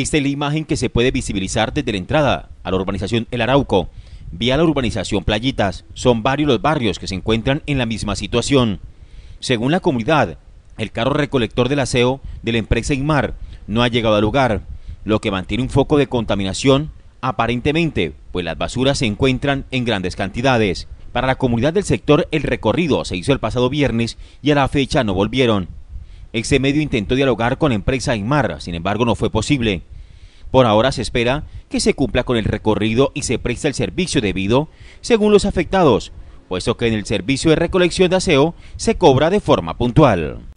Esta es la imagen que se puede visibilizar desde la entrada a la urbanización El Arauco. Vía la urbanización Playitas, son varios los barrios que se encuentran en la misma situación. Según la comunidad, el carro recolector del aseo de la empresa Inmar no ha llegado al lugar, lo que mantiene un foco de contaminación aparentemente, pues las basuras se encuentran en grandes cantidades. Para la comunidad del sector, el recorrido se hizo el pasado viernes y a la fecha no volvieron. Ese medio intentó dialogar con la empresa Inmar, sin embargo no fue posible. Por ahora se espera que se cumpla con el recorrido y se preste el servicio debido, según los afectados, puesto que en el servicio de recolección de aseo se cobra de forma puntual.